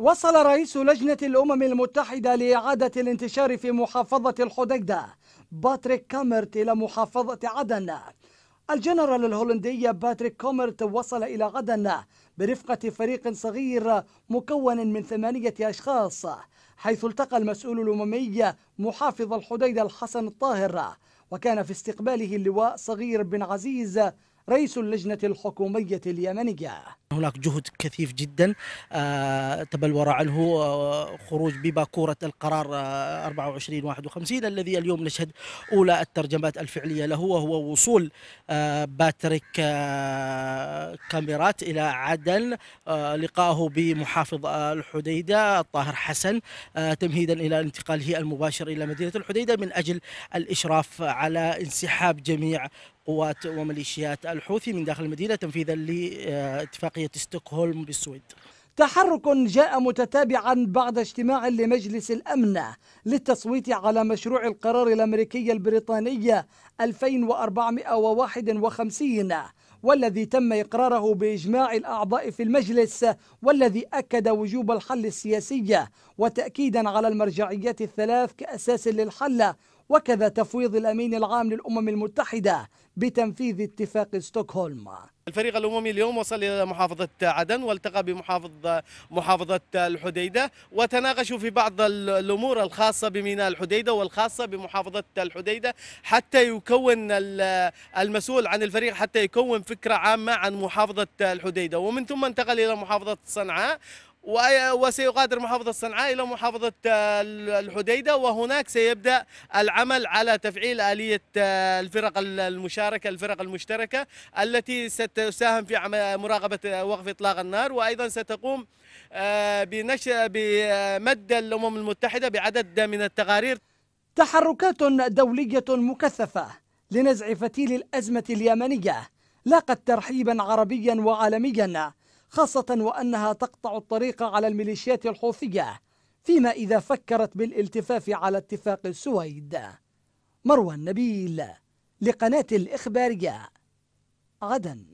وصل رئيس لجنة الأمم المتحدة لإعادة الانتشار في محافظة الحديدة باتريك كامرت إلى محافظة عدن الجنرال الهولندي باتريك كومرت وصل إلى عدن برفقة فريق صغير مكون من ثمانية أشخاص حيث التقى المسؤول الأممي محافظ الحديدة الحسن الطاهر وكان في استقباله اللواء صغير بن عزيز رئيس اللجنة الحكومية اليمنية هناك جهد كثيف جدا آه، تبلور عنه آه، خروج بباكورة القرار 2451 آه، الذي اليوم نشهد أولى الترجمات الفعلية له وهو وصول باتريك كاميرات إلى عدن آه، لقائه بمحافظ الحديدة الطاهر حسن آه، تمهيدا إلى انتقاله المباشر إلى مدينة الحديدة من أجل الإشراف على انسحاب جميع قوات وميليشيات الحوثي من داخل المدينة تنفيذا لاتفاقية ستوكهولم بالسويد تحرك جاء متتابعا بعد اجتماع لمجلس الأمن للتصويت على مشروع القرار الأمريكي البريطاني 2451 والذي تم إقراره بإجماع الأعضاء في المجلس والذي أكد وجوب الحل السياسي وتأكيدا على المرجعيات الثلاث كأساس للحل وكذا تفويض الأمين العام للأمم المتحدة بتنفيذ اتفاق ستوكهولم الفريق الأممي اليوم وصل إلى محافظة عدن والتقى بمحافظ محافظة الحديدة وتناقشوا في بعض الأمور الخاصة بميناء الحديدة والخاصة بمحافظة الحديدة حتى يكون المسؤول عن الفريق حتى يكون فكرة عامة عن محافظة الحديدة ومن ثم انتقل إلى محافظة صنعاء وسيغادر محافظة صنعاء إلى محافظة آه، الحديدة وهناك سيبدأ العمل على تفعيل آلية آه، الفرق المشاركة الفرق المشتركة التي ستساهم في مراقبة آه، وقف إطلاق النار وأيضا ستقوم بنشر بمد الأمم المتحدة بعدد من التقارير تحركات دولية مكثفة لنزع فتيل الأزمة اليمنية لاقت ترحيبا عربيا وعالميا خاصة وأنها تقطع الطريق على الميليشيات الحوثية فيما إذا فكرت بالالتفاف على اتفاق السويد مروى النبيل لقناة الإخبارية عدن